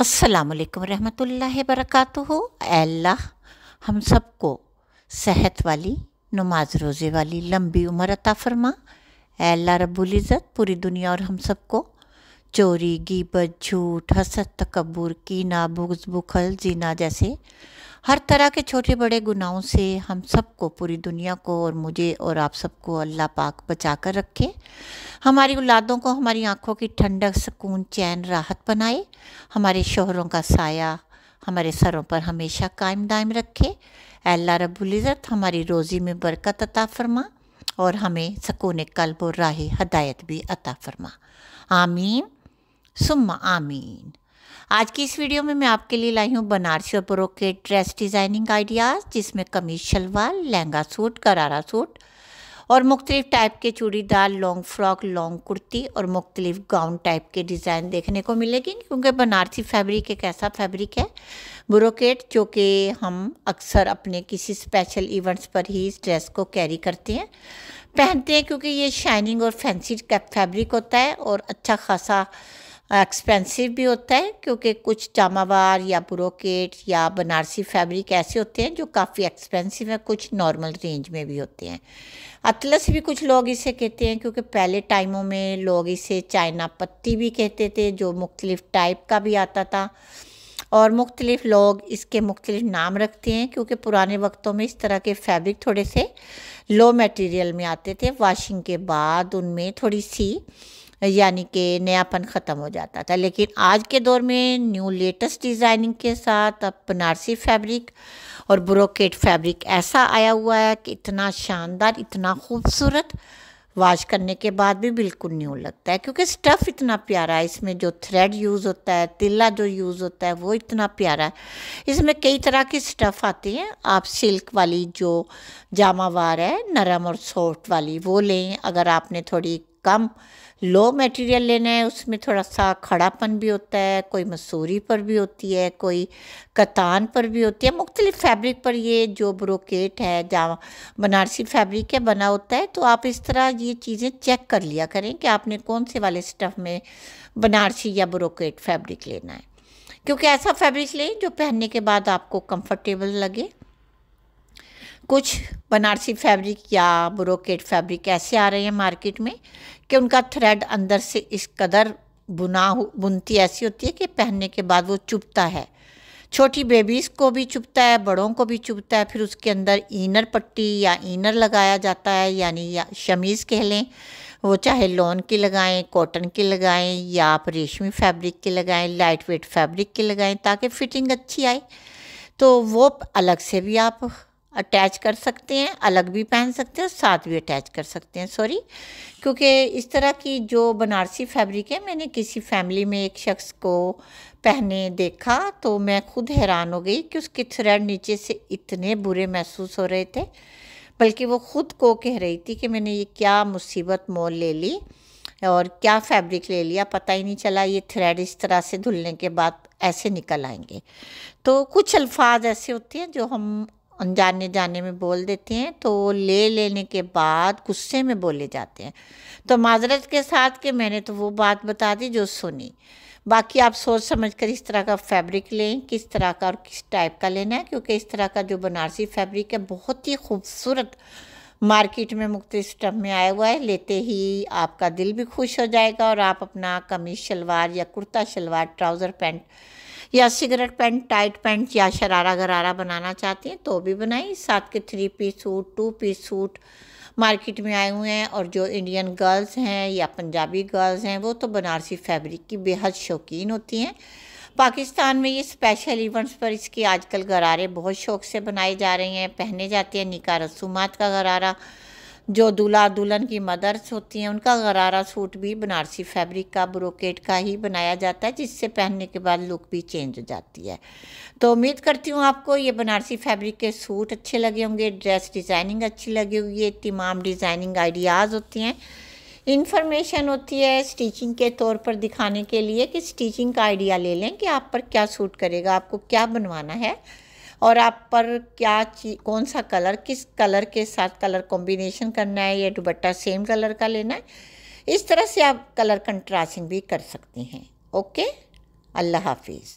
असलकम रहमतुल्ला वरक़ात अल्लाह हम सबको सेहत वाली नमाज रोज़े वाली लंबी उम्र अता फरमा अल्लाह इज़्ज़त पूरी दुनिया और हम सबको चोरी गिबत झूठ हसद तकबूर कीना बुग्ज बुखल जीना जैसे हर तरह के छोटे बड़े गुनाहों से हम सबको पूरी दुनिया को और मुझे और आप सबको अल्लाह पाक बचा कर रखे हमारी औलादों को हमारी आँखों की ठंडक सुकून चैन राहत बनाए हमारे शोहरों का साया हमारे सरों पर हमेशा कायम दायम रखे अल्लाह इज़्ज़त हमारी रोज़ी में बरकत अता फरमा और हमें सकून कल्ब और राह हदायत भी अता फरमा आमीन सुम आमीन आज की इस वीडियो में मैं आपके लिए लाई हूँ बनारसी और के ड्रेस डिज़ाइनिंग आइडियाज़ जिसमें कमीज शलवार लहंगा सूट करारा सूट और मुख्तलिफ़ टाइप के churidar long frock long kurti और मुख्तलिफ़ गाउन टाइप के डिज़ाइन देखने को मिलेगी क्योंकि बनारसी फैब्रिक एक ऐसा फैब्रिक है ब्रोकेट जो कि हम अक्सर अपने किसी स्पेशल इवेंट्स पर ही इस ड्रेस को कैरी करते हैं पहनते हैं क्योंकि ये शाइनिंग और फैंसी फैब्रिक होता है और अच्छा खासा एक्सपेंसिव भी होता है क्योंकि कुछ जामावार या ब्रोकेट या बनारसी फैब्रिक ऐसे होते हैं जो काफ़ी एक्सपेंसिव है कुछ नॉर्मल रेंज में भी होते हैं अतलस भी कुछ लोग इसे कहते हैं क्योंकि पहले टाइमों में लोग इसे चाइना पत्ती भी कहते थे जो मुख्तलिफ़ टाइप का भी आता था और मुख्तलिफ़ लोग इसके मुख्तलिफ़ नाम रखते हैं क्योंकि पुराने वक्तों में इस तरह के फैब्रिक थोड़े से लो मटेरियल में आते थे वाशिंग के बाद उनमें थोड़ी सी यानी कि नयापन ख़त्म हो जाता था लेकिन आज के दौर में न्यू लेटेस्ट डिज़ाइनिंग के साथ अब बनारसी फैब्रिक और ब्रोकेट फैब्रिक ऐसा आया हुआ है कि इतना शानदार इतना खूबसूरत वाश करने के बाद भी बिल्कुल न्यू लगता है क्योंकि स्टफ़ इतना प्यारा है इसमें जो थ्रेड यूज़ होता है तिल्ला जो यूज़ होता है वो इतना प्यारा है इसमें कई तरह की स्टफ़ आती हैं आप सिल्क वाली जो जामावार है नरम और सॉफ्ट वाली वो लें अगर आपने थोड़ी कम लो मटेरियल लेना है उसमें थोड़ा सा खड़ापन भी होता है कोई मसूरी पर भी होती है कोई कतान पर भी होती है मुख्तलिफ फैब्रिक पर ये जो ब्रोकेट है जहाँ बनारसी फैब्रिक है बना होता है तो आप इस तरह ये चीज़ें चेक कर लिया करें कि आपने कौन से वाले स्टफ़ में बनारसी या ब्रोकेट फैब्रिक लेना है क्योंकि ऐसा फैब्रिक लें जो पहनने के बाद आपको कम्फर्टेबल लगे कुछ बनारसी फैब्रिक या ब्रोकेट फैब्रिक ऐसे आ रहे हैं मार्केट में कि उनका थ्रेड अंदर से इस कदर बुना बुनती ऐसी होती है कि पहनने के बाद वो चुभता है छोटी बेबीज़ को भी चुभता है बड़ों को भी चुभता है फिर उसके अंदर इनर पट्टी या इनर लगाया जाता है यानी या शमीज़ कह लें वो चाहे लॉन की लगाएं कॉटन की लगाएं या आप रेशमी फैब्रिक की लगाएं लाइट वेट फैब्रिक की लगाएं ताकि फ़िटिंग अच्छी आए तो वो अलग से भी आप अटैच कर सकते हैं अलग भी पहन सकते हैं और साथ भी अटैच कर सकते हैं सॉरी क्योंकि इस तरह की जो बनारसी फैब्रिक है मैंने किसी फैमिली में एक शख्स को पहने देखा तो मैं खुद हैरान हो गई कि उसके थ्रेड नीचे से इतने बुरे महसूस हो रहे थे बल्कि वो खुद को कह रही थी कि मैंने ये क्या मुसीबत मोल ले ली और क्या फैब्रिक ले लिया पता ही नहीं चला ये थ्रेड इस तरह से धुलने के बाद ऐसे निकल आएंगे तो कुछ अल्फाज ऐसे होते हैं जो हम अनजाने जाने में बोल देते हैं तो ले लेने के बाद गुस्से में बोले जाते हैं तो माजरत के साथ के मैंने तो वो बात बता दी जो सुनी बाकी आप सोच समझ कर इस तरह का फैब्रिक लें किस तरह का और किस टाइप का लेना है क्योंकि इस तरह का जो बनारसी फैब्रिक है बहुत ही खूबसूरत मार्केट में मुख्त स्टम में आया हुआ है लेते ही आपका दिल भी खुश हो जाएगा और आप अपना कमीज शलवार या कुर्ता शलवार ट्राउज़र पैंट या सिगरेट पैंट टाइट पैंट या शरारा गरारा बनाना चाहती हैं तो भी बनाई साथ के three piece suit two piece suit market में आए हुए हैं और जो इंडियन गर्ल्स हैं या पंजाबी गर्ल्स हैं वो तो बनारसी फैब्रिक की बेहद शौकीन होती हैं पाकिस्तान में ये स्पेशल इवेंट्स पर इसके आजकल गरारे बहुत शौक से बनाए जा रहे हैं पहने जाते हैं निका रसूमात का गरारा जो दूल्हा दुल्हन की मदर्स होती हैं उनका गरारा सूट भी बनारसी फैब्रिक का ब्रोकेट का ही बनाया जाता है जिससे पहनने के बाद लुक भी चेंज हो जाती है तो उम्मीद करती हूँ आपको ये बनारसी फैब्रिक के सूट अच्छे लगे होंगे ड्रेस डिज़ाइनिंग अच्छी लगी हुई है तमाम डिज़ाइनिंग आइडियाज़ होती हैं इन्फॉर्मेशन होती है स्टिचिंग के तौर पर दिखाने के लिए कि स्टिचिंग का आइडिया ले लें कि आप पर क्या सूट करेगा आपको क्या बनवाना है और आप पर क्या ची कौन सा कलर किस कलर के साथ कलर कॉम्बिनेशन करना है या दुबट्टा सेम कलर का लेना है इस तरह से आप कलर कंट्रास्टिंग भी कर सकते हैं ओके अल्लाह हाफिज़